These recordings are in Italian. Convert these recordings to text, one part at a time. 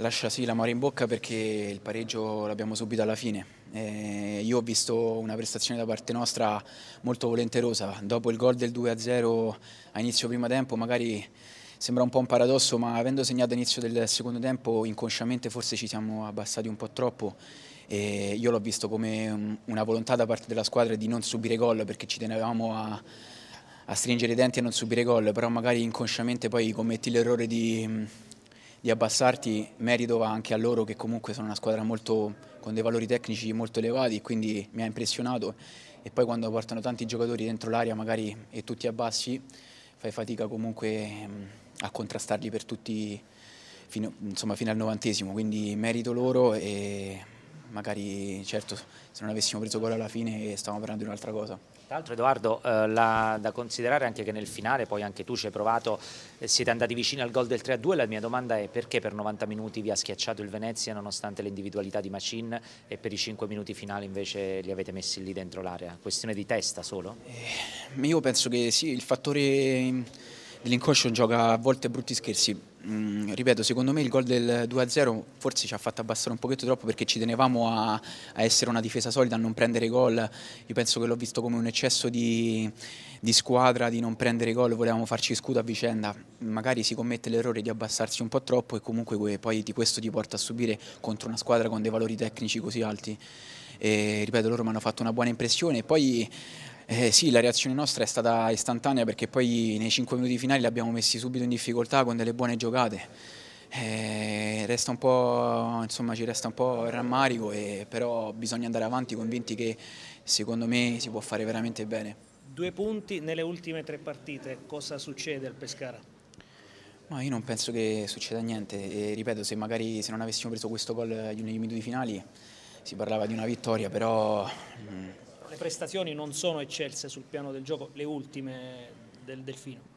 Lascia sì l'amore in bocca perché il pareggio l'abbiamo subito alla fine. Eh, io ho visto una prestazione da parte nostra molto volenterosa. Dopo il gol del 2-0 a inizio primo tempo, magari sembra un po' un paradosso, ma avendo segnato inizio del secondo tempo, inconsciamente forse ci siamo abbassati un po' troppo. E io l'ho visto come una volontà da parte della squadra di non subire gol perché ci tenevamo a, a stringere i denti e non subire gol, però magari inconsciamente poi commetti l'errore di di abbassarti, merito va anche a loro che comunque sono una squadra molto, con dei valori tecnici molto elevati, quindi mi ha impressionato e poi quando portano tanti giocatori dentro l'area magari e tutti abbassi fai fatica comunque mm, a contrastarli per tutti fino, insomma, fino al novantesimo, quindi merito loro e magari certo se non avessimo preso gol alla fine stavamo parlando di un'altra cosa. Tra l'altro Edoardo, eh, la, da considerare anche che nel finale, poi anche tu ci hai provato, eh, siete andati vicini al gol del 3-2, la mia domanda è perché per 90 minuti vi ha schiacciato il Venezia nonostante l'individualità di Machin e per i 5 minuti finali invece li avete messi lì dentro l'area? Questione di testa solo? Eh, io penso che sì, il fattore L'inconscio gioca a volte brutti scherzi. Mm, ripeto, secondo me il gol del 2-0 forse ci ha fatto abbassare un pochetto troppo perché ci tenevamo a, a essere una difesa solida, a non prendere gol. Io penso che l'ho visto come un eccesso di, di squadra, di non prendere gol, volevamo farci scudo a vicenda. Magari si commette l'errore di abbassarsi un po' troppo e comunque poi di questo ti porta a subire contro una squadra con dei valori tecnici così alti. E, ripeto, loro mi hanno fatto una buona impressione. Poi eh, sì, la reazione nostra è stata istantanea perché poi nei 5 minuti finali li abbiamo messi subito in difficoltà con delle buone giocate. Eh, resta un po', insomma, ci resta un po' il rammarico, e, però bisogna andare avanti convinti che secondo me si può fare veramente bene. Due punti nelle ultime tre partite, cosa succede al Pescara? Ma io non penso che succeda niente, e, ripeto, se magari se non avessimo preso questo gol negli minuti finali si parlava di una vittoria, però mh, mm, prestazioni non sono eccelse sul piano del gioco, le ultime del Delfino?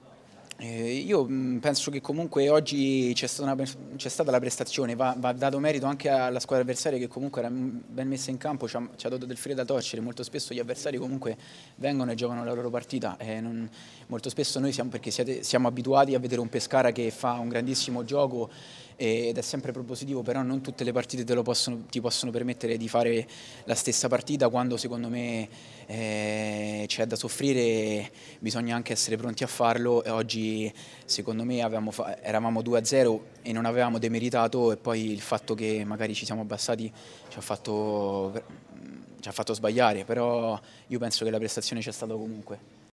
Eh, io mm, penso che comunque oggi c'è stata, stata, la prestazione, va, va, dato merito anche alla squadra avversaria che comunque era mm, ben messa in campo, ci ha, ci ha dato del filo da torcere, molto spesso gli avversari comunque vengono e giocano la loro partita, eh, non, molto spesso noi siamo, perché siete, siamo abituati a vedere un Pescara che fa un grandissimo gioco ed è sempre propositivo, però non tutte le partite possono, ti possono permettere di fare la stessa partita quando secondo me eh, c'è da soffrire, bisogna anche essere pronti a farlo e oggi secondo me avevamo, eravamo 2-0 e non avevamo demeritato e poi il fatto che magari ci siamo abbassati ci ha fatto, ci ha fatto sbagliare, però io penso che la prestazione c'è stata comunque.